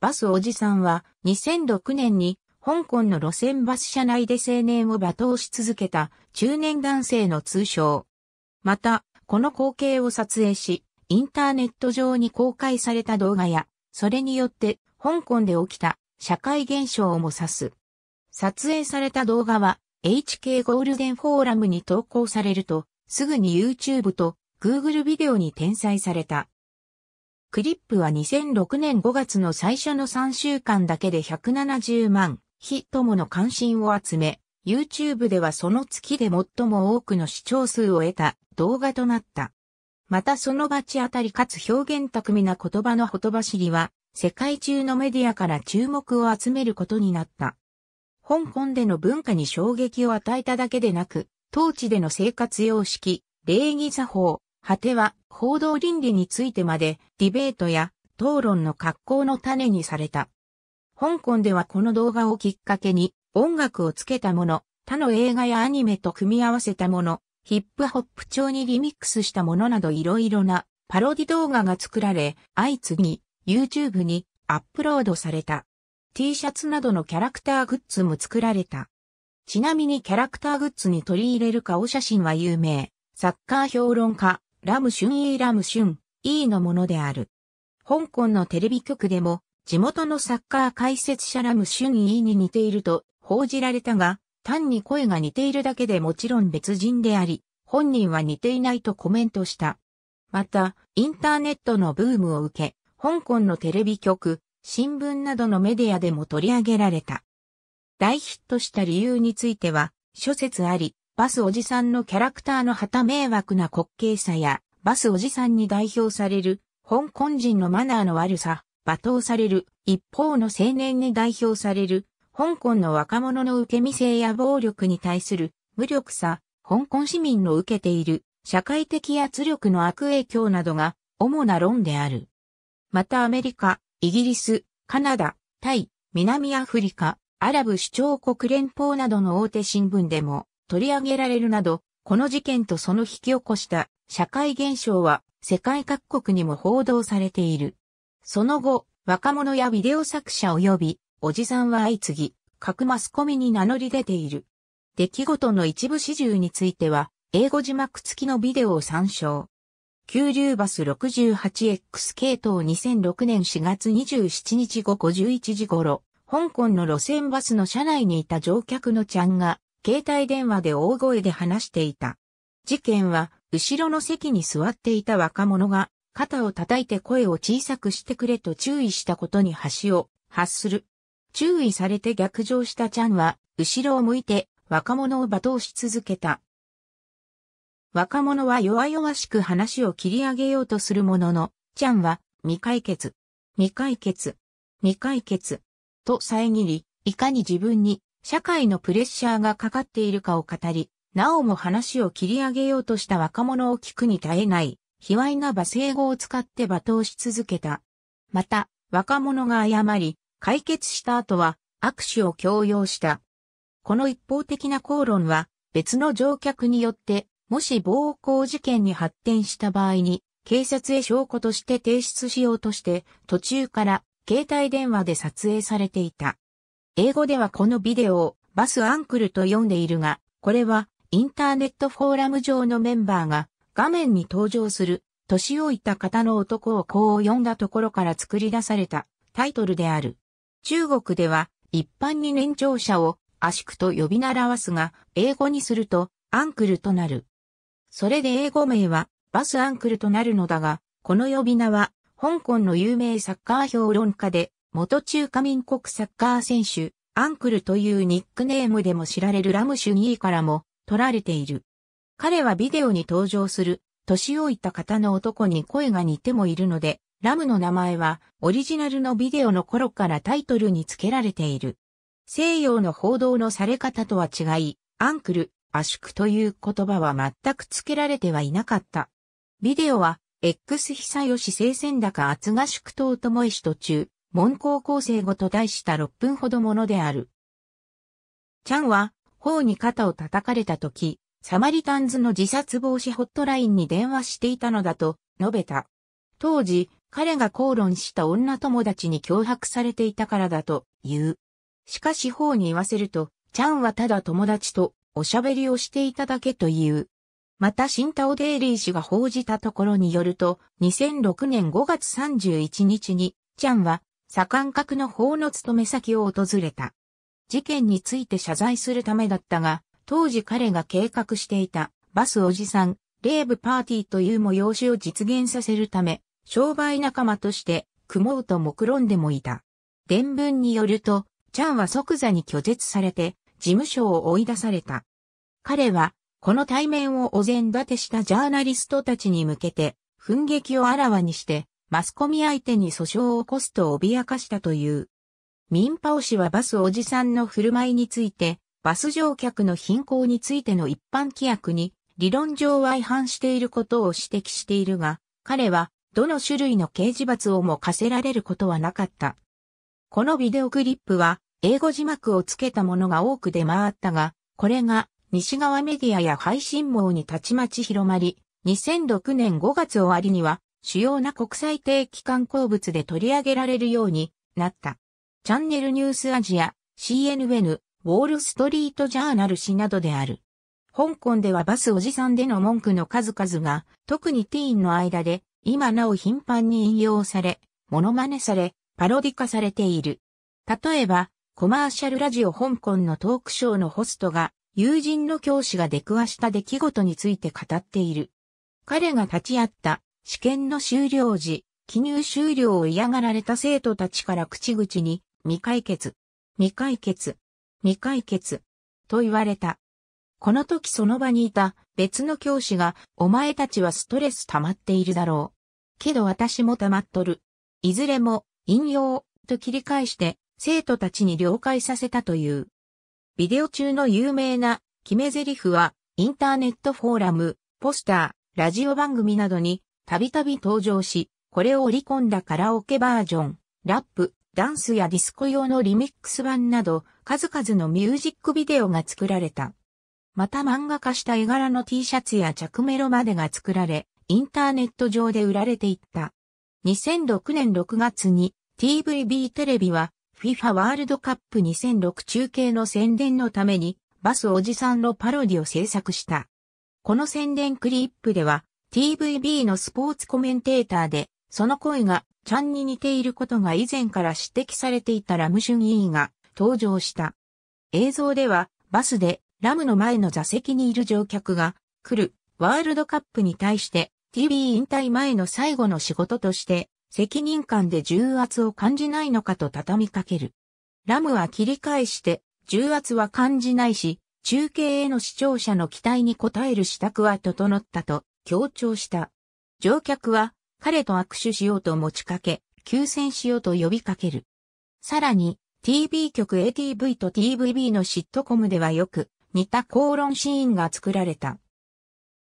バスおじさんは2006年に香港の路線バス車内で青年を罵倒し続けた中年男性の通称。また、この光景を撮影し、インターネット上に公開された動画や、それによって香港で起きた社会現象をも指す。撮影された動画は HK ゴールデンフォーラムに投稿されると、すぐに YouTube と Google ビデオに転載された。クリップは2006年5月の最初の3週間だけで170万、ともの関心を集め、YouTube ではその月で最も多くの視聴数を得た動画となった。またその罰当たりかつ表現巧みな言葉のほとばしりは、世界中のメディアから注目を集めることになった。香港での文化に衝撃を与えただけでなく、当地での生活様式、礼儀作法、果ては報道倫理についてまでディベートや討論の格好の種にされた。香港ではこの動画をきっかけに音楽をつけたもの、他の映画やアニメと組み合わせたもの、ヒップホップ調にリミックスしたものなどいろいろなパロディ動画が作られ、相次ぎ YouTube にアップロードされた。T シャツなどのキャラクターグッズも作られた。ちなみにキャラクターグッズに取り入れる顔写真は有名。サッカー評論家、ラムシュンイーラムシュン、イーのものである。香港のテレビ局でも、地元のサッカー解説者ラムシュンイーに似ていると報じられたが、単に声が似ているだけでもちろん別人であり、本人は似ていないとコメントした。また、インターネットのブームを受け、香港のテレビ局、新聞などのメディアでも取り上げられた。大ヒットした理由については、諸説あり、バスおじさんのキャラクターの旗迷惑な滑稽さや、バスおじさんに代表される、香港人のマナーの悪さ、罵倒される、一方の青年に代表される、香港の若者の受け身性や暴力に対する無力さ、香港市民の受けている社会的圧力の悪影響などが主な論である。またアメリカ、イギリス、カナダ、タイ、南アフリカ、アラブ首長国連邦などの大手新聞でも取り上げられるなど、この事件とその引き起こした社会現象は世界各国にも報道されている。その後、若者やビデオ作者及び、おじさんは相次ぎ、各マスコミに名乗り出ている。出来事の一部始終については、英語字幕付きのビデオを参照。急流バス 68X 系統2006年4月27日午後11時頃、香港の路線バスの車内にいた乗客のちゃんが、携帯電話で大声で話していた。事件は、後ろの席に座っていた若者が、肩を叩いて声を小さくしてくれと注意したことに端を発する。注意されて逆上したチャンは、後ろを向いて若者を罵倒し続けた。若者は弱々しく話を切り上げようとするものの、チャンは未解決、未解決、未解決、と遮り、いかに自分に社会のプレッシャーがかかっているかを語り、なおも話を切り上げようとした若者を聞くに耐えない、卑猥な罵声語を使って罵倒し続けた。また、若者が謝り、解決した後は握手を強要した。この一方的な口論は、別の乗客によって、もし暴行事件に発展した場合に、警察へ証拠として提出しようとして、途中から携帯電話で撮影されていた。英語ではこのビデオをバスアンクルと呼んでいるが、これはインターネットフォーラム上のメンバーが画面に登場する年老いた方の男をこう呼んだところから作り出されたタイトルである。中国では一般に年長者をアシクと呼び習わすが、英語にするとアンクルとなる。それで英語名はバスアンクルとなるのだが、この呼び名は香港の有名サッカー評論家で元中華民国サッカー選手、アンクルというニックネームでも知られるラムシュニーからも取られている。彼はビデオに登場する、年老いた方の男に声が似てもいるので、ラムの名前はオリジナルのビデオの頃からタイトルに付けられている。西洋の報道のされ方とは違い、アンクル、圧縮という言葉は全く付けられてはいなかった。ビデオは、X 久吉聖戦高厚合宿等ともし途中、門校構成語と題した6分ほどものである。チャンは、頬に肩を叩かれた時、サマリタンズの自殺防止ホットラインに電話していたのだと述べた。当時、彼が口論した女友達に脅迫されていたからだと言う。しかし頬に言わせると、チャンはただ友達とおしゃべりをしていただけという。また、シンタオデイリー氏が報じたところによると、2006年5月31日に、チャンは左官格の法の務め先を訪れた。事件について謝罪するためだったが、当時彼が計画していたバスおじさん、レーブパーティーという催しを実現させるため、商売仲間として、雲うと目論んでもいた。伝聞によると、チャンは即座に拒絶されて、事務所を追い出された。彼は、この対面をお膳立てしたジャーナリストたちに向けて、憤激をあらわにして、マスコミ相手に訴訟を起こすと脅かしたという。民パオ氏はバスおじさんの振る舞いについて、バス乗客の貧困についての一般規約に理論上は違反していることを指摘しているが、彼はどの種類の刑事罰をも課せられることはなかった。このビデオクリップは英語字幕をつけたものが多く出回ったが、これが西側メディアや配信網にたちまち広まり、2006年5月終わりには主要な国際定期刊行物で取り上げられるようになった。チャンネルニュースアジア、CNN、ウォールストリートジャーナル誌などである。香港ではバスおじさんでの文句の数々が、特にティーンの間で、今なお頻繁に引用され、モノマネされ、パロディ化されている。例えば、コマーシャルラジオ香港のトークショーのホストが、友人の教師が出くわした出来事について語っている。彼が立ち会った試験の終了時、記入終了を嫌がられた生徒たちから口々に、未解決、未解決、未解決、と言われた。この時その場にいた別の教師が、お前たちはストレス溜まっているだろう。けど私も溜まっとる。いずれも、引用、と切り返して、生徒たちに了解させたという。ビデオ中の有名な決め台詞は、インターネットフォーラム、ポスター、ラジオ番組などにたびたび登場し、これを織り込んだカラオケバージョン、ラップ、ダンスやディスコ用のリミックス版など、数々のミュージックビデオが作られた。また漫画化した絵柄の T シャツや着メロまでが作られ、インターネット上で売られていった。2006年6月に TVB テレビは FIFA ワールドカップ2006中継の宣伝のためにバスおじさんのパロディを制作した。この宣伝クリップでは TVB のスポーツコメンテーターで、その声がちゃんに似ていることが以前から指摘されていたラムシュンーが登場した。映像ではバスでラムの前の座席にいる乗客が来るワールドカップに対して TV 引退前の最後の仕事として責任感で重圧を感じないのかと畳みかける。ラムは切り返して重圧は感じないし中継への視聴者の期待に応える支度は整ったと強調した。乗客は彼と握手しようと持ちかけ、休戦しようと呼びかける。さらに、TV 局 ATV と TVB のシットコムではよく似た口論シーンが作られた。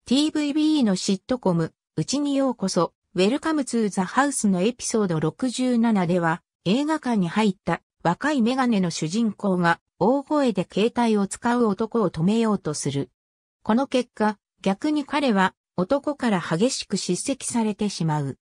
TVB のシットコム、うちにようこそ、ウェルカムツーザハウスのエピソード67では、映画館に入った若いメガネの主人公が大声で携帯を使う男を止めようとする。この結果、逆に彼は男から激しく叱責されてしまう。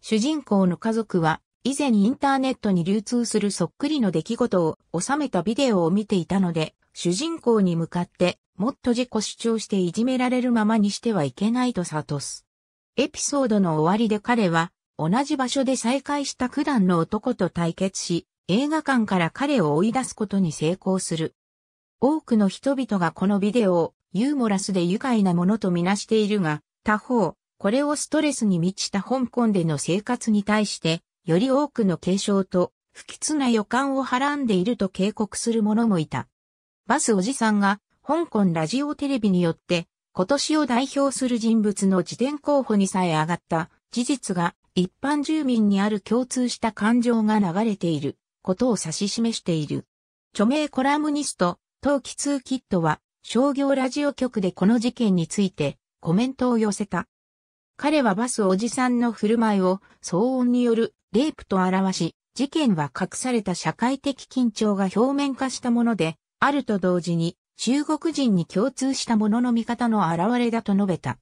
主人公の家族は以前インターネットに流通するそっくりの出来事を収めたビデオを見ていたので、主人公に向かってもっと自己主張していじめられるままにしてはいけないと悟す。エピソードの終わりで彼は同じ場所で再会した九段の男と対決し、映画館から彼を追い出すことに成功する。多くの人々がこのビデオをユーモラスで愉快なものとみなしているが、他方、これをストレスに満ちた香港での生活に対して、より多くの警鐘と不吉な予感をはらんでいると警告する者もいた。バスおじさんが、香港ラジオテレビによって、今年を代表する人物の自伝候補にさえ上がった事実が一般住民にある共通した感情が流れていることを指し示している。著名コラムニスト、陶器通キットは商業ラジオ局でこの事件についてコメントを寄せた。彼はバスおじさんの振る舞いを騒音によるレイプと表し、事件は隠された社会的緊張が表面化したもので、あると同時に中国人に共通したものの見方の表れだと述べた。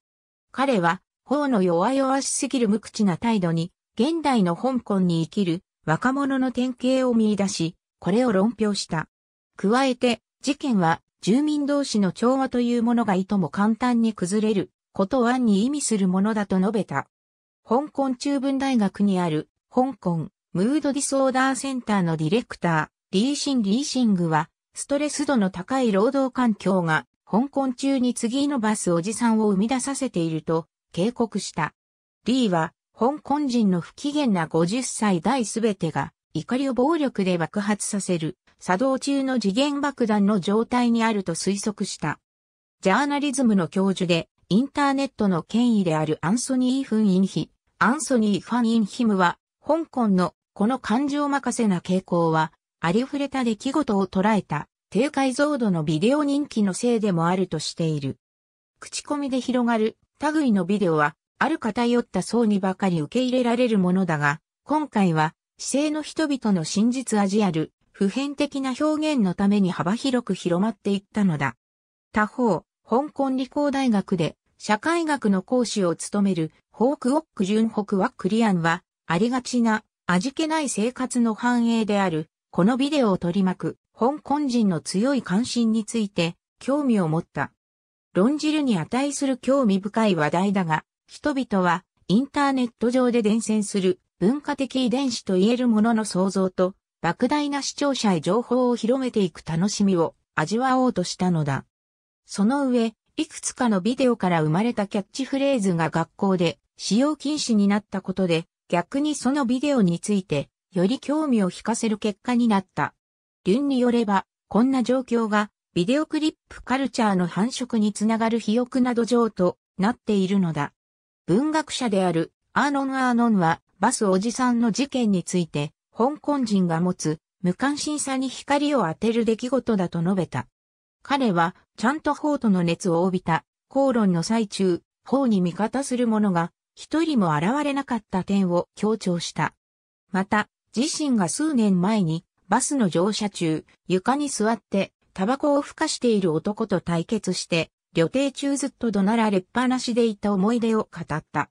彼は、法の弱々しすぎる無口な態度に、現代の香港に生きる若者の典型を見出し、これを論評した。加えて、事件は住民同士の調和というものがいとも簡単に崩れることを暗に意味するものだと述べた。香港中文大学にある香港ムードディスオーダーセンターのディレクター、リーシン・リーシングは、ストレス度の高い労働環境が、香港中に次のバスおじさんを生み出させていると、警告した。リーは、香港人の不機嫌な50歳代すべてが、怒りを暴力で爆発させる、作動中の次元爆弾の状態にあると推測した。ジャーナリズムの教授で、インターネットの権威であるアンソニー・フン・インヒ、アンソニー・ファン・インヒムは、香港のこの感情任せな傾向は、ありふれた出来事を捉えた低解像度のビデオ人気のせいでもあるとしている。口コミで広がる類のビデオは、ある偏った層にばかり受け入れられるものだが、今回は、姿勢の人々の真実味ある普遍的な表現のために幅広く広まっていったのだ。他方、香港理工大学で社会学の講師を務めるホークオック・ジュンホク・ワック・リアンは、ありがちな味気ない生活の繁栄である、このビデオを取り巻く香港人の強い関心について興味を持った。論じるに値する興味深い話題だが、人々はインターネット上で伝染する文化的遺伝子と言えるものの創造と莫大な視聴者へ情報を広めていく楽しみを味わおうとしたのだ。その上、いくつかのビデオから生まれたキャッチフレーズが学校で使用禁止になったことで、逆にそのビデオについて、より興味を引かせる結果になった。リュンによれば、こんな状況が、ビデオクリップカルチャーの繁殖につながる肥沃な土壌となっているのだ。文学者であるアーノン・アーノンは、バスおじさんの事件について、香港人が持つ無関心さに光を当てる出来事だと述べた。彼は、ちゃんと法との熱を帯びた、口論の最中、法に味方する者が、一人も現れなかった点を強調した。また、自身が数年前に、バスの乗車中、床に座って、タバコを吹かしている男と対決して、旅程中ずっと怒鳴られっぱなしでいた思い出を語った。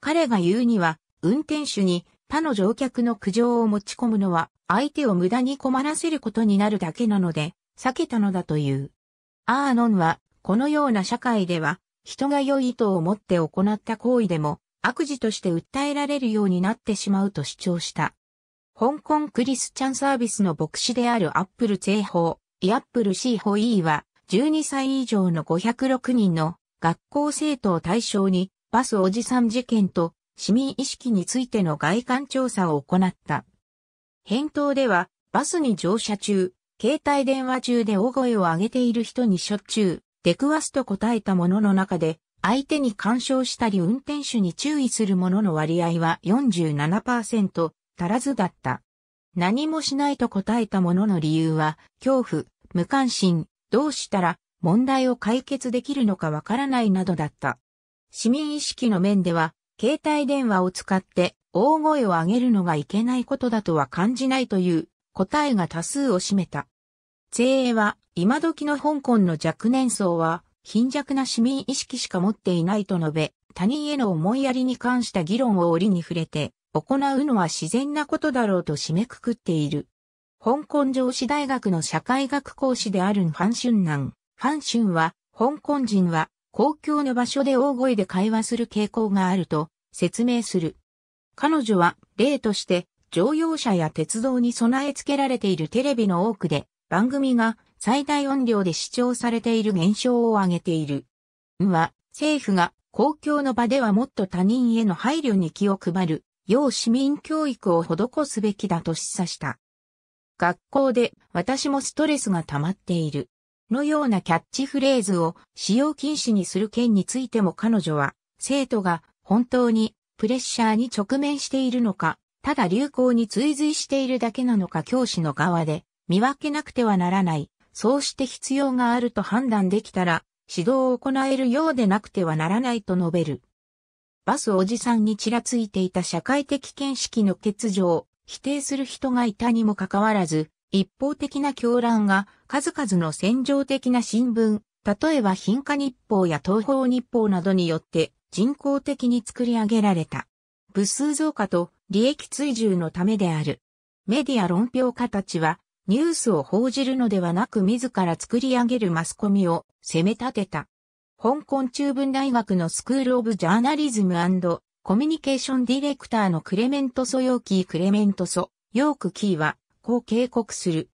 彼が言うには、運転手に他の乗客の苦情を持ち込むのは、相手を無駄に困らせることになるだけなので、避けたのだという。アーノンは、このような社会では、人が良い意図を持って行った行為でも、悪事として訴えられるようになってしまうと主張した。香港クリスチャンサービスの牧師であるアップル製法、イアップル C 法 E は、12歳以上の506人の学校生徒を対象に、バスおじさん事件と市民意識についての外観調査を行った。返答では、バスに乗車中、携帯電話中で大声を上げている人にしょっちゅう出くわすと答えたものの中で、相手に干渉したり運転手に注意するものの割合は47%足らずだった。何もしないと答えたものの理由は、恐怖、無関心、どうしたら問題を解決できるのかわからないなどだった。市民意識の面では、携帯電話を使って大声を上げるのがいけないことだとは感じないという答えが多数を占めた。精鋭は今時の香港の若年層は貧弱な市民意識しか持っていないと述べ、他人への思いやりに関した議論を折に触れて、行うのは自然なことだろうと締めくくっている。香港上司大学の社会学講師であるファン・シュンナン。ファン・シュンは、香港人は公共の場所で大声で会話する傾向があると説明する。彼女は例として乗用車や鉄道に備え付けられているテレビの多くで番組が最大音量で視聴されている現象を挙げている。んは政府が公共の場ではもっと他人への配慮に気を配る、要市民教育を施すべきだと示唆した。学校で私もストレスが溜まっている。のようなキャッチフレーズを使用禁止にする件についても彼女は、生徒が本当にプレッシャーに直面しているのか、ただ流行に追随しているだけなのか教師の側で見分けなくてはならない。そうして必要があると判断できたら、指導を行えるようでなくてはならないと述べる。バスおじさんにちらついていた社会的見識の欠如を否定する人がいたにもかかわらず、一方的な狂乱が数々の戦場的な新聞、例えば貧化日報や東方日報などによって人工的に作り上げられた。部数増加と利益追従のためである。メディア論評家たちはニュースを報じるのではなく自ら作り上げるマスコミを攻め立てた。香港中文大学のスクールオブジャーナリズムコミュニケーションディレクターのクレメントソヨーキークレメントソヨークキーはこう警告する。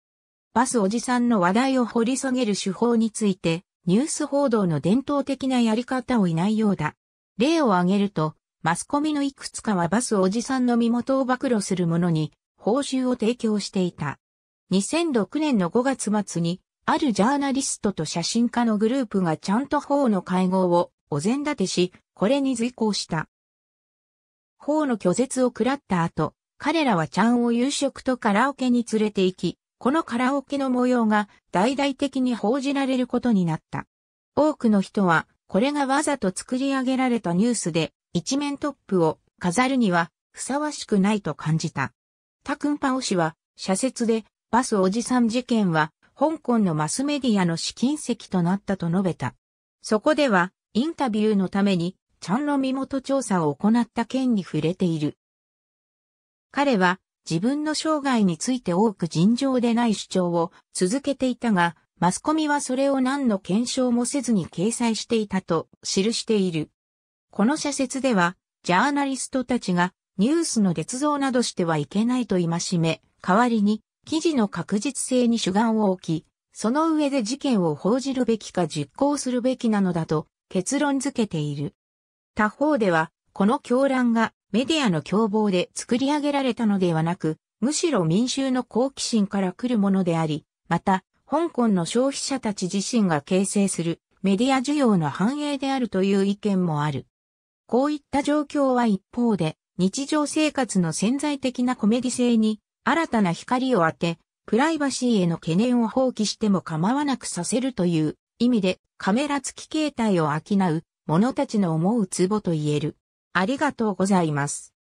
バスおじさんの話題を掘り下げる手法について、ニュース報道の伝統的なやり方をいないようだ。例を挙げると、マスコミのいくつかはバスおじさんの身元を暴露するものに、報酬を提供していた。2006年の5月末に、あるジャーナリストと写真家のグループがちゃんと法の会合をお膳立てし、これに随行した。法の拒絶を喰らった後、彼らはちゃんを夕食とカラオケに連れて行き、このカラオケの模様が大々的に報じられることになった。多くの人は、これがわざと作り上げられたニュースで、一面トップを飾るにはふさわしくないと感じた。タクンパオ氏は、社説で、バスおじさん事件は、香港のマスメディアの試金石となったと述べた。そこでは、インタビューのために、ちゃんの身元調査を行った件に触れている。彼は自分の生涯について多く尋常でない主張を続けていたが、マスコミはそれを何の検証もせずに掲載していたと記している。この社説では、ジャーナリストたちがニュースの捏造などしてはいけないと戒め、代わりに記事の確実性に主眼を置き、その上で事件を報じるべきか実行するべきなのだと結論付けている。他方では、この狂乱がメディアの凶暴で作り上げられたのではなく、むしろ民衆の好奇心から来るものであり、また、香港の消費者たち自身が形成するメディア需要の繁栄であるという意見もある。こういった状況は一方で、日常生活の潜在的なコメディ性に新たな光を当て、プライバシーへの懸念を放棄しても構わなくさせるという意味でカメラ付き携帯を商う者たちの思うツボと言える。ありがとうございます。